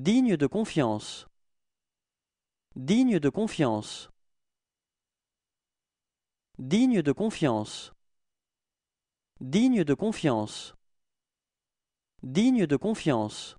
Digne de confiance. Digne de confiance. Digne de confiance. Digne de confiance. Digne de confiance.